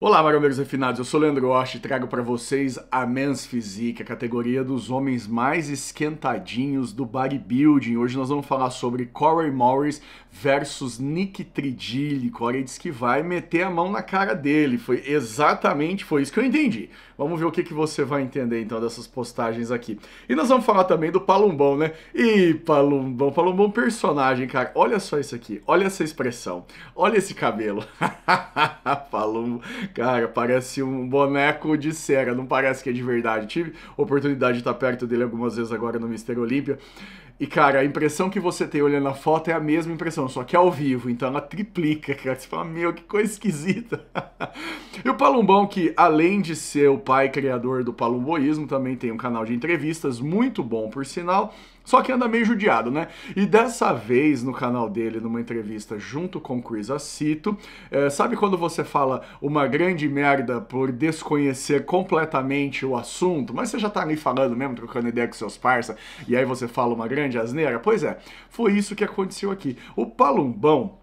Olá, maromeiros refinados, eu sou o Leandro Osh e trago para vocês a Men's Physique, a categoria dos homens mais esquentadinhos do bodybuilding. Hoje nós vamos falar sobre Corey Morris versus Nick Tridilli. Corey disse que vai meter a mão na cara dele, foi exatamente, foi isso que eu entendi. Vamos ver o que, que você vai entender então dessas postagens aqui. E nós vamos falar também do Palumbão, né? Ih, Palumbão, Palumbão personagem, cara. Olha só isso aqui, olha essa expressão, olha esse cabelo. Palumbão... Cara, parece um boneco de cera, não parece que é de verdade. Tive oportunidade de estar perto dele algumas vezes agora no Mister Olímpia. E, cara, a impressão que você tem olhando a foto é a mesma impressão, só que ao vivo. Então ela triplica, cara. Você fala, meu, que coisa esquisita. e o Palumbão, que além de ser o pai criador do palumboísmo, também tem um canal de entrevistas, muito bom, por sinal. Só que anda meio judiado, né? E dessa vez, no canal dele, numa entrevista junto com Chris Acito, é, eh, sabe quando você fala uma grande merda por desconhecer completamente o assunto, mas você já tá ali falando mesmo, trocando ideia com seus parça, e aí você fala uma grande asneira? Pois é, foi isso que aconteceu aqui. O Palumbão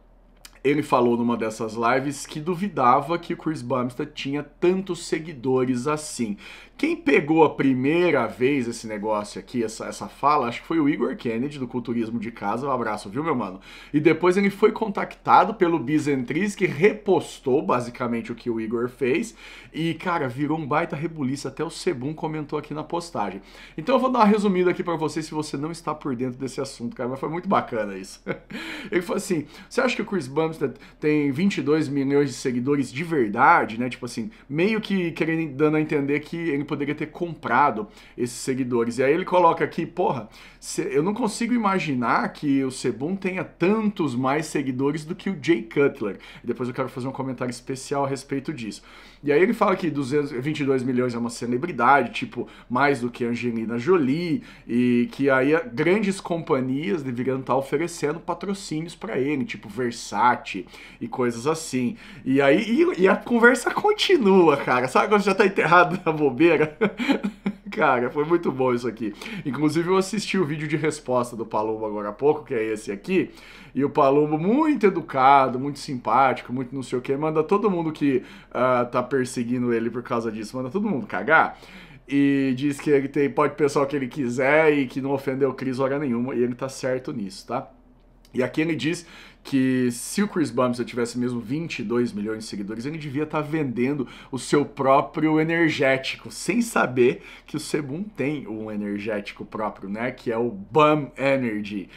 ele falou numa dessas lives que duvidava que o Chris Bumstead tinha tantos seguidores assim. Quem pegou a primeira vez esse negócio aqui, essa, essa fala, acho que foi o Igor Kennedy, do Culturismo de Casa. Um abraço, viu, meu mano? E depois ele foi contactado pelo Bizentris, que repostou basicamente o que o Igor fez. E, cara, virou um baita rebuliço. Até o Sebum comentou aqui na postagem. Então eu vou dar uma resumida aqui para você, se você não está por dentro desse assunto, cara. Mas foi muito bacana isso. ele falou assim: você acha que o Chris Bumstead tem 22 milhões de seguidores de verdade, né? Tipo assim, meio que querendo dando a entender que ele poderia ter comprado esses seguidores. E aí ele coloca aqui, porra, eu não consigo imaginar que o Sebum tenha tantos mais seguidores do que o Jay Cutler. E depois eu quero fazer um comentário especial a respeito disso. E aí ele fala que 222 milhões é uma celebridade, tipo, mais do que Angelina Jolie, e que aí grandes companhias deveriam estar tá oferecendo patrocínios para ele, tipo Versace e coisas assim. E aí e, e a conversa continua, cara. Sabe quando você já tá enterrado na bobeira? cara, foi muito bom isso aqui. Inclusive, eu assisti o vídeo de resposta do Palumbo agora há pouco, que é esse aqui. E o Palumbo, muito educado, muito simpático, muito não sei o que, manda todo mundo que uh, tá perseguindo ele por causa disso, manda todo mundo cagar e diz que ele tem, pode pensar o que ele quiser e que não ofendeu Cris hora nenhuma, e ele tá certo nisso, tá? E aqui ele diz que se o Chris Bumstead tivesse mesmo 22 milhões de seguidores, ele devia estar tá vendendo o seu próprio energético, sem saber que o Sebum tem um energético próprio, né? Que é o Bum Energy.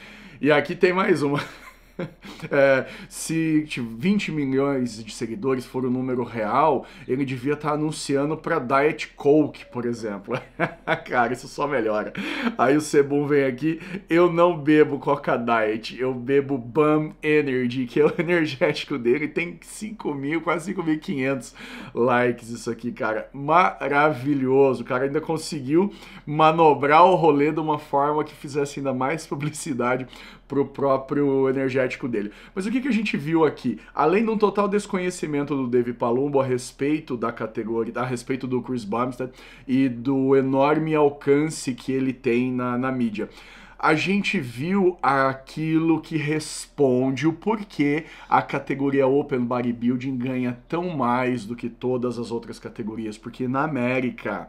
E aqui tem mais uma. é, se 20 milhões de seguidores for o um número real, ele devia estar tá anunciando para Diet Coke, por exemplo. Cara, isso só melhora. Aí o Sebum vem aqui, eu não bebo Coca Diet, eu bebo Bam Energy, que é o energético dele, tem 5 mil, quase 5.500 likes isso aqui, cara. Maravilhoso, o cara ainda conseguiu manobrar o rolê de uma forma que fizesse ainda mais publicidade pro próprio energético dele. Mas o que, que a gente viu aqui? Além de um total desconhecimento do Dave Palumbo a respeito da categoria, a respeito do Chris Bumstead e do enorme alcance que ele tem na, na mídia a gente viu aquilo que responde o porquê a categoria Open Bodybuilding ganha tão mais do que todas as outras categorias, porque na América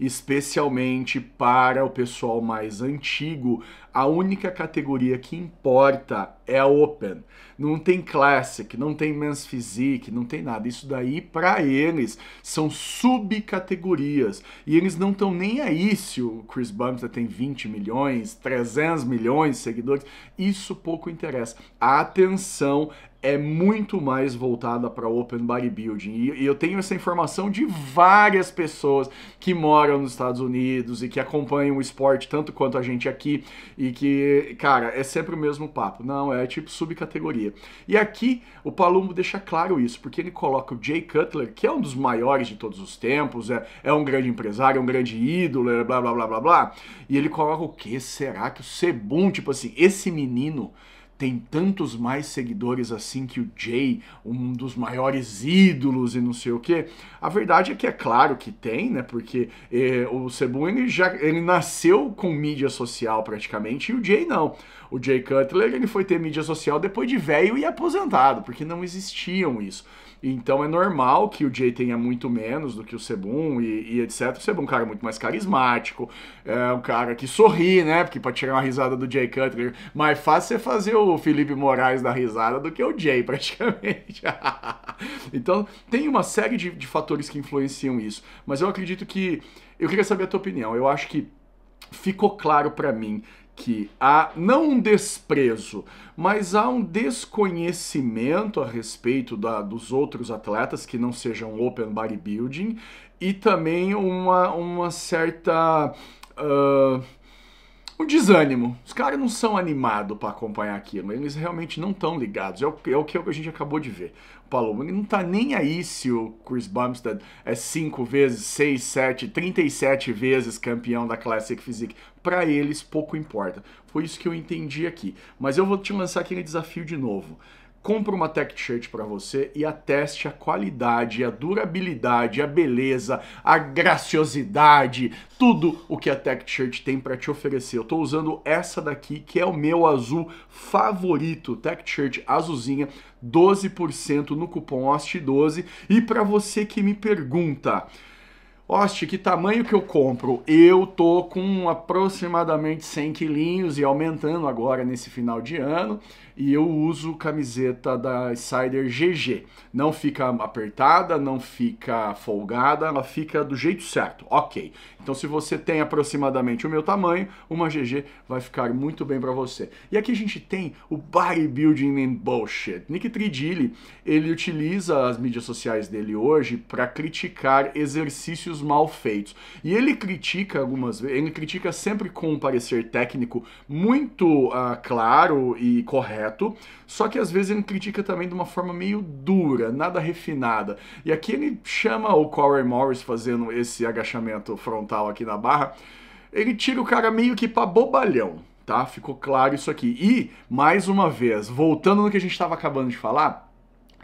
especialmente para o pessoal mais antigo, a única categoria que importa é a Open. Não tem Classic, não tem Men's Physique, não tem nada. Isso daí, para eles, são subcategorias. E eles não estão nem aí se o Chris Bumstead tem 20 milhões, 300 milhões de seguidores. Isso pouco interessa. A atenção é muito mais voltada para Open Bodybuilding. E, eu tenho essa informação de várias pessoas que moram nos Estados Unidos e que acompanham o esporte tanto quanto a gente aqui. E que, cara, é sempre o mesmo papo. Não, é é tipo subcategoria. E aqui o Palumbo deixa claro isso, porque ele coloca o Jay Cutler, que é um dos maiores de todos os tempos, é, é um grande empresário, é um grande ídolo, é blá blá blá blá blá. E ele coloca o que? Será que o Sebum, tipo assim, esse menino tem tantos mais seguidores assim que o Jay, um dos maiores ídolos e não sei o que. A verdade é que é claro que tem, né? Porque eh, o Sebum ele já ele nasceu com mídia social praticamente e o Jay não. O Jay Cutler ele foi ter mídia social depois de velho e aposentado, porque não existiam isso. Então é normal que o Jay tenha muito menos do que o Sebum e, e etc. O Sebum é um cara muito mais carismático, é um cara que sorri, né? Porque para tirar uma risada do Jay Cutler, mais fácil é fazer o o Felipe Moraes da risada do que o Jay, praticamente. então, tem uma série de, de fatores que influenciam isso. Mas eu acredito que. Eu queria saber a tua opinião. Eu acho que ficou claro para mim que há não um desprezo, mas há um desconhecimento a respeito da, dos outros atletas que não sejam open bodybuilding e também uma, uma certa. Uh, um desânimo. Os caras não são animados para acompanhar aquilo. Eles realmente não estão ligados. É o, é o, que a gente acabou de ver. O Palomino não tá nem aí se o Chris Bumstead é 5 vezes, 6, 7, 37 vezes campeão da Classic Physique. Para eles, pouco importa. Foi isso que eu entendi aqui. Mas eu vou te lançar aquele desafio de novo compra uma tech shirt para você e ateste a qualidade, a durabilidade, a beleza, a graciosidade, tudo o que a tech shirt tem para te oferecer. Eu estou usando essa daqui que é o meu azul favorito, tech shirt azulzinha, 12% no cupom OST12. E para você que me pergunta, Oste, que tamanho que eu compro? Eu tô com aproximadamente 100 quilinhos e aumentando agora nesse final de ano e eu uso camiseta da Insider GG. Não fica apertada, não fica folgada, ela fica do jeito certo. Ok. Então se você tem aproximadamente o meu tamanho, uma GG vai ficar muito bem para você. E aqui a gente tem o bodybuilding and bullshit. Nick Tridilli, ele utiliza as mídias sociais dele hoje para criticar exercícios mal feitos. E ele critica algumas vezes, ele critica sempre com um parecer técnico muito uh, claro e correto correto, só que às vezes ele critica também de uma forma meio dura, nada refinada. E aqui ele chama o Corey Morris fazendo esse agachamento frontal aqui na barra, ele tira o cara meio que pra bobalhão, tá? Ficou claro isso aqui. E, mais uma vez, voltando no que a gente estava acabando de falar,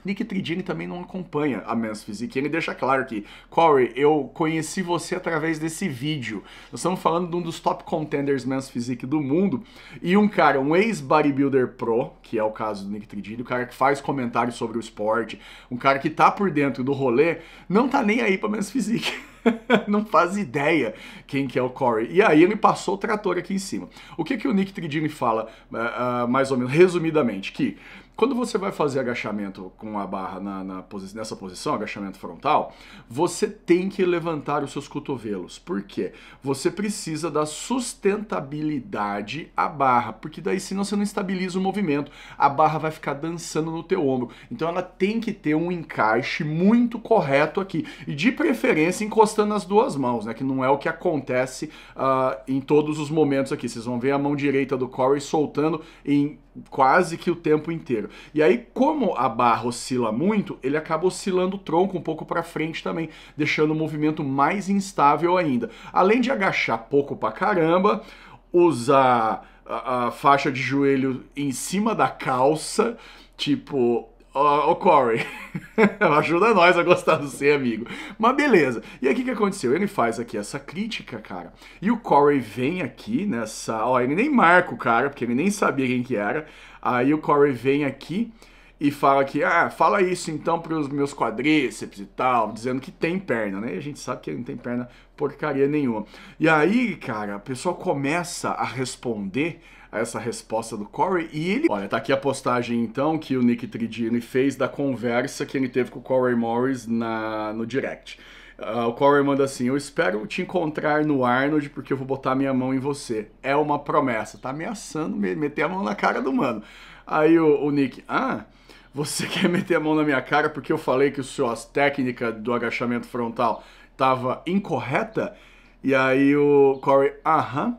Nick Tridini também não acompanha a Men's Physique. Ele deixa claro que, Corey, eu conheci você através desse vídeo. Nós estamos falando de um dos top contenders Men's Physique do mundo. E um cara, um ex-bodybuilder pro, que é o caso do Nick Tridini, o cara que faz comentários sobre o esporte, um cara que tá por dentro do rolê, não tá nem aí pra Men's Physique. não faz ideia quem que é o Corey. E aí ele passou o trator aqui em cima. O que, que o Nick Tridini fala, uh, uh, mais ou menos, resumidamente? Que quando você vai fazer agachamento com a barra na, na posi nessa posição, agachamento frontal, você tem que levantar os seus cotovelos. Por quê? Você precisa da sustentabilidade à barra, porque daí senão você não estabiliza o movimento. A barra vai ficar dançando no teu ombro. Então ela tem que ter um encaixe muito correto aqui. E de preferência encostando as duas mãos, né? Que não é o que acontece uh, em todos os momentos aqui. Vocês vão ver a mão direita do Corey soltando em quase que o tempo inteiro. E aí, como a barra oscila muito, ele acaba oscilando o tronco um pouco para frente também, deixando o movimento mais instável ainda. Além de agachar pouco para caramba, usar a, a faixa de joelho em cima da calça, tipo, o Corey, ajuda nós a gostar do ser amigo. Mas beleza. E aí o que, que aconteceu? Ele faz aqui essa crítica, cara. E o Corey vem aqui nessa. Ó, ele nem marca o cara, porque ele nem sabia quem que era. Aí o Corey vem aqui e fala que, ah, fala isso então pros meus quadríceps e tal, dizendo que tem perna, né? E a gente sabe que ele não tem perna porcaria nenhuma. E aí, cara, a pessoa começa a responder a essa resposta do Corey. E ele. Olha, tá aqui a postagem então que o Nick Tridini fez da conversa que ele teve com o Corey Morris na, no direct. Uh, o Corey manda assim: Eu espero te encontrar no Arnold porque eu vou botar minha mão em você. É uma promessa. Tá ameaçando me meter a mão na cara do mano. Aí o, o Nick, ah, você quer meter a mão na minha cara porque eu falei que suas técnicas do agachamento frontal estava incorreta? E aí o Corey, aham.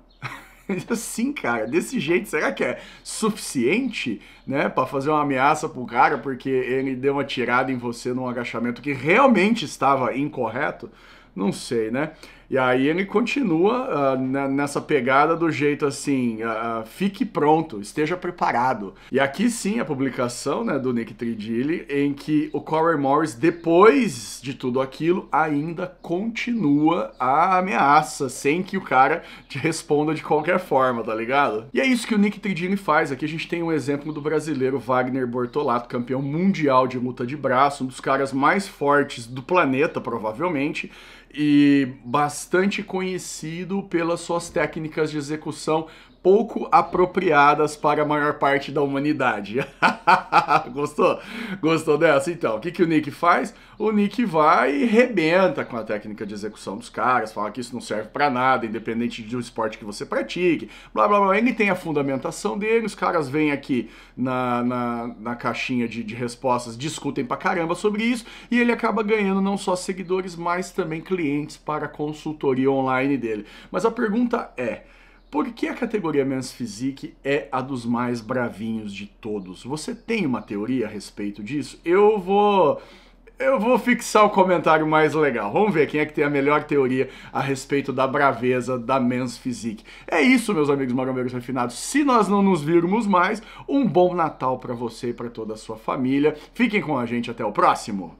assim, cara, desse jeito, será que é suficiente, né, para fazer uma ameaça pro cara porque ele deu uma tirada em você num agachamento que realmente estava incorreto? Não sei, né? E aí ele continua uh, nessa pegada do jeito assim, uh, fique pronto, esteja preparado. E aqui sim a publicação né, do Nick Tridilli, em que o Corey Morris, depois de tudo aquilo, ainda continua a ameaça, sem que o cara te responda de qualquer forma, tá ligado? E é isso que o Nick Tridilli faz. Aqui a gente tem um exemplo do brasileiro Wagner Bortolato, campeão mundial de luta de braço, um dos caras mais fortes do planeta, provavelmente, e bastante bastante conhecido pelas suas técnicas de execução pouco apropriadas para a maior parte da humanidade. Gostou? Gostou dessa? Então, o que, que o Nick faz? O Nick vai e rebenta com a técnica de execução dos caras, fala que isso não serve para nada, independente do esporte que você pratique, blá blá blá. Ele tem a fundamentação dele, os caras vêm aqui na, na, na caixinha de, de respostas, discutem pra caramba sobre isso, e ele acaba ganhando não só seguidores, mas também clientes para a consultoria online dele. Mas a pergunta é por que a categoria Men's Physique é a dos mais bravinhos de todos? Você tem uma teoria a respeito disso? Eu vou eu vou fixar o comentário mais legal. Vamos ver quem é que tem a melhor teoria a respeito da braveza da Men's Physique. É isso, meus amigos marombeiros refinados. Se nós não nos virmos mais, um bom Natal para você e para toda a sua família. Fiquem com a gente até o próximo.